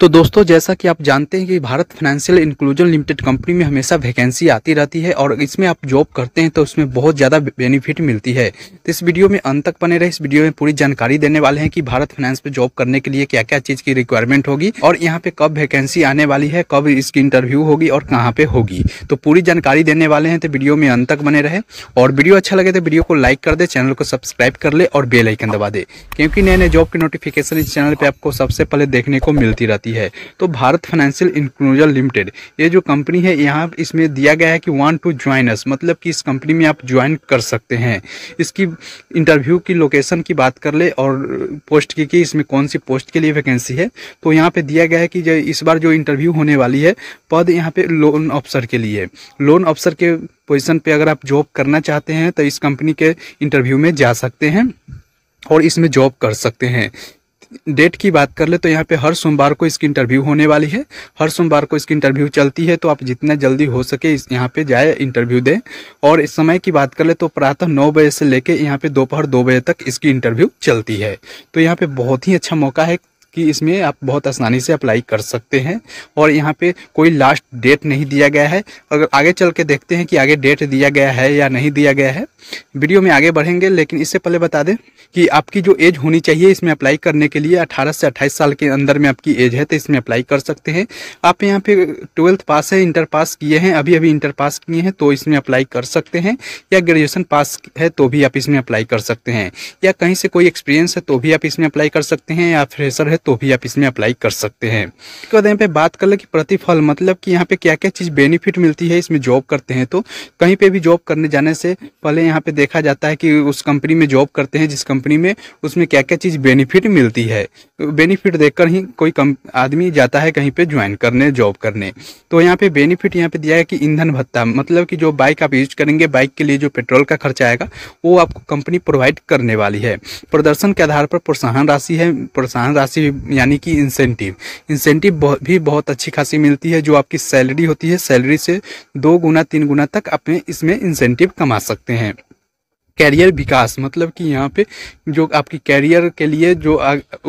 तो दोस्तों जैसा कि आप जानते हैं कि Bharat Financial Inclusion Limited company में हमेशा वैकेंसी आती रहती है और इसमें आप जॉब करते हैं तो उसमें बहुत ज़्यादा बेनिफिट मिलती है तो इस वीडियो में अंत तक बने रहे इस वीडियो में पूरी जानकारी देने वाले हैं कि भारत फाइनेंस पे जॉब करने के लिए क्या क्या चीज़ की रिक्वायरमेंट होगी और यहाँ पे कब वैकेंसी आने वाली है कब इसकी इंटरव्यू होगी और कहाँ पे होगी तो पूरी जानकारी देने वाले हैं तो वीडियो में अंत तक बने रहे और वीडियो अच्छा लगे तो वीडियो को लाइक कर दे चैनल को सब्सक्राइब कर ले और बेलाइकन दबा दे क्योंकि नए नए जॉब की नोटिफिकेशन इस चैनल पर आपको सबसे पहले देखने को मिलती रहती जाती है तो भारत फाइनेंशियल इंक्लूजन लिमिटेड ये जो कंपनी है यहाँ इसमें दिया गया है कि वन टू ज्वाइन अस मतलब कि इस कंपनी में आप ज्वाइन कर सकते हैं इसकी इंटरव्यू की लोकेशन की बात कर ले और पोस्ट की कि इसमें कौन सी पोस्ट के लिए वैकेंसी है तो यहाँ पे दिया गया है कि इस बार जो इंटरव्यू होने वाली है पद यहाँ पे लोन ऑफिसर के लिए लोन ऑफिसर के पोजिशन पर अगर आप जॉब करना चाहते हैं तो इस कंपनी के इंटरव्यू में जा सकते हैं और इसमें जॉब कर सकते हैं डेट की बात कर ले तो यहाँ पे हर सोमवार को इसकी इंटरव्यू होने वाली है हर सोमवार को इसकी इंटरव्यू चलती है तो आप जितना जल्दी हो सके इस यहाँ पे जाए इंटरव्यू दें और इस समय की बात कर ले तो प्रातः नौ बजे से लेके यहाँ पे दोपहर दो बजे तक इसकी इंटरव्यू चलती है तो यहाँ पे बहुत ही अच्छा मौका है कि इसमें आप बहुत आसानी से अप्लाई कर सकते हैं और यहाँ पे कोई लास्ट डेट नहीं दिया गया है अगर आगे चल के देखते हैं कि आगे डेट दिया गया है या नहीं दिया गया है वीडियो में आगे बढ़ेंगे लेकिन इससे पहले बता दें कि आपकी जो एज होनी चाहिए इसमें अप्लाई करने के लिए अठारह से अट्ठाईस साल के अंदर में आपकी एज है तो इसमें अप्लाई कर सकते हैं आप यहाँ पे ट्वेल्थ पास है इंटर पास किए हैं अभी अभी इंटर पास किए हैं तो इसमें अप्लाई कर सकते हैं या ग्रेजुएसन पास है तो भी आप इसमें अप्लाई कर सकते हैं या कहीं से कोई एक्सपीरियंस है तो भी आप इसमें अप्लाई कर सकते हैं या फ्रेशर है तो भी आप इसमें अप्लाई कर सकते हैं उसके बाद यहाँ पे बात कर ले कि प्रतिफल मतलब कि यहाँ पे क्या क्या चीज़ बेनिफिट मिलती है इसमें जॉब करते हैं तो कहीं पे भी जॉब करने जाने से पहले यहाँ पे देखा जाता है कि उस कंपनी में जॉब करते हैं जिस कंपनी में उसमें क्या क्या चीज़ बेनिफिट मिलती है बेनिफिट देखकर ही कोई कम आदमी जाता है कहीं पे ज्वाइन करने जॉब करने तो यहाँ पे बेनिफिट यहाँ पे दिया है कि ईंधन भत्ता मतलब कि जो बाइक आप यूज करेंगे बाइक के लिए जो पेट्रोल का खर्चा आएगा वो आपको कंपनी प्रोवाइड करने वाली है प्रदर्शन के आधार पर प्रोत्साहन राशि है प्रोत्साहन राशि यानी कि इंसेंटिव इंसेंटिव भी बहुत अच्छी खासी मिलती है जो आपकी सैलरी होती है सैलरी से दो गुना तीन गुना तक अपने इसमें इंसेंटिव कमा सकते हैं कैरियर विकास मतलब कि यहाँ पे जो आपकी कैरियर के लिए जो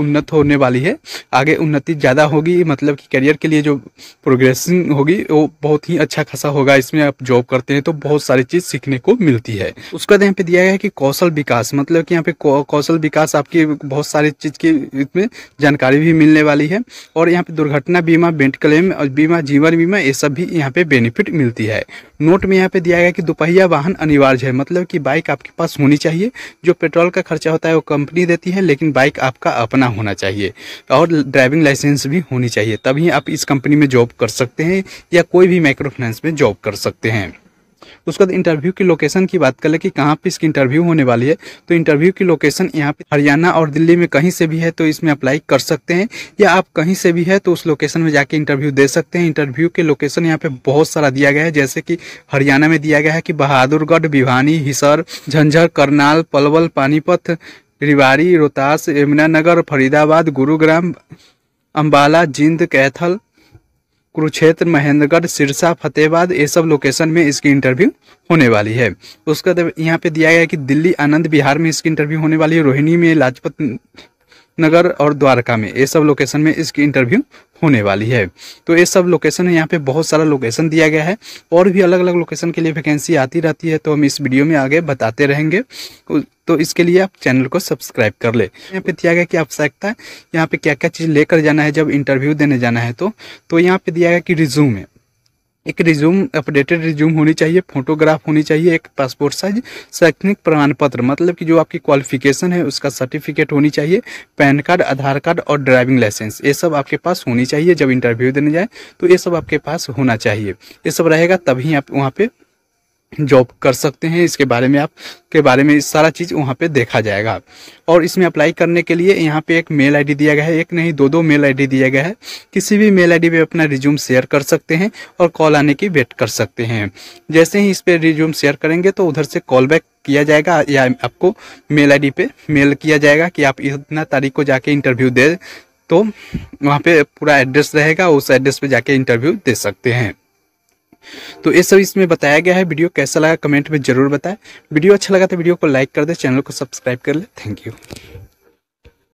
उन्नत होने वाली है आगे उन्नति ज़्यादा होगी मतलब कि कैरियर के लिए जो प्रोग्रेसिंग होगी वो बहुत ही अच्छा खासा होगा इसमें आप जॉब करते हैं तो बहुत सारी चीज़ सीखने को मिलती है उसके बाद यहाँ पे दिया गया है कि कौशल विकास मतलब कि यहाँ पे कौशल विकास आपकी बहुत सारी चीज़ की इसमें जानकारी भी मिलने वाली है और यहाँ पे दुर्घटना बीमा बेंट क्लेम और बीमा जीवन बीमा ये सब भी यहाँ पे बेनिफिट मिलती है नोट में यहाँ पे दिया गया कि दोपहिया वाहन अनिवार्य है मतलब कि बाइक आपकी पास होनी चाहिए जो पेट्रोल का खर्चा होता है वो कंपनी देती है लेकिन बाइक आपका अपना होना चाहिए और ड्राइविंग लाइसेंस भी होनी चाहिए तभी आप इस कंपनी में जॉब कर सकते हैं या कोई भी माइक्रो फाइनेंस में जॉब कर सकते हैं उसके बाद इंटरव्यू की लोकेशन की बात कर ले कि कहाँ पे इसकी इंटरव्यू होने वाली है तो इंटरव्यू की लोकेशन यहाँ पे हरियाणा और दिल्ली में कहीं से भी है तो इसमें अप्लाई कर सकते हैं या आप कहीं से भी है तो उस लोकेशन में जाके इंटरव्यू दे सकते हैं इंटरव्यू के लोकेशन यहाँ पे बहुत सारा दिया गया है जैसे कि हरियाणा में दिया गया है कि बहादुरगढ़ भिवानी हिसर झंझर करनाल पलवल पानीपत रिवाड़ी रोहतास यमुनानगर फरीदाबाद गुरुग्राम अम्बाला जिंद कैथल कुरुक्षेत्र महेंद्रगढ़ सिरसा फतेहबाद ये सब लोकेशन में इसकी इंटरव्यू होने वाली है उसका यहाँ पे दिया गया कि दिल्ली आनंद बिहार में इसकी इंटरव्यू होने वाली है रोहिणी में लाजपत नगर और द्वारका में ये सब लोकेशन में इसकी इंटरव्यू होने वाली है तो ये सब लोकेशन है यहाँ पे बहुत सारा लोकेशन दिया गया है और भी अलग अलग लोकेशन के लिए वैकेंसी आती रहती है तो हम इस वीडियो में आगे बताते रहेंगे तो इसके लिए आप चैनल को सब्सक्राइब कर ले यहाँ पे दिया गया कि आवश्यकता है यहाँ पे क्या क्या चीज़ लेकर जाना है जब इंटरव्यू देने जाना है तो, तो यहाँ पे दिया गया कि रिज्यूम है एक रिज्यूम अपडेटेड रिज्यूम होनी चाहिए फोटोग्राफ होनी चाहिए एक पासपोर्ट साइज शैक्षणिक प्रमाण पत्र मतलब कि जो आपकी क्वालिफिकेशन है उसका सर्टिफिकेट होनी चाहिए पैन कार्ड आधार कार्ड और ड्राइविंग लाइसेंस ये सब आपके पास होनी चाहिए जब इंटरव्यू देने जाए तो ये सब आपके पास होना चाहिए ये सब रहेगा तभी आप वहाँ पर जॉब कर सकते हैं इसके बारे में आप के बारे में सारा चीज़ वहाँ पे देखा जाएगा और इसमें अप्लाई करने के लिए यहाँ पे एक मेल आईडी दिया गया है एक नहीं दो दो मेल आईडी दिया गया है किसी भी मेल आईडी पे अपना रिज्यूम शेयर कर सकते हैं और कॉल आने की वेट कर सकते हैं जैसे ही इस पर रिज्यूम शेयर करेंगे तो उधर से कॉल बैक किया जाएगा या आपको मेल आई डी मेल किया जाएगा कि आप इतना तारीख को जाके इंटरव्यू दे तो वहाँ पर पूरा एड्रेस रहेगा उस एड्रेस पर जाके इंटरव्यू दे सकते हैं तो ये सब इसमें बताया गया है वीडियो कैसा लगा कमेंट में जरूर बताएं वीडियो अच्छा लगा तो वीडियो को लाइक कर दे चैनल को सब्सक्राइब कर ले थैंक यू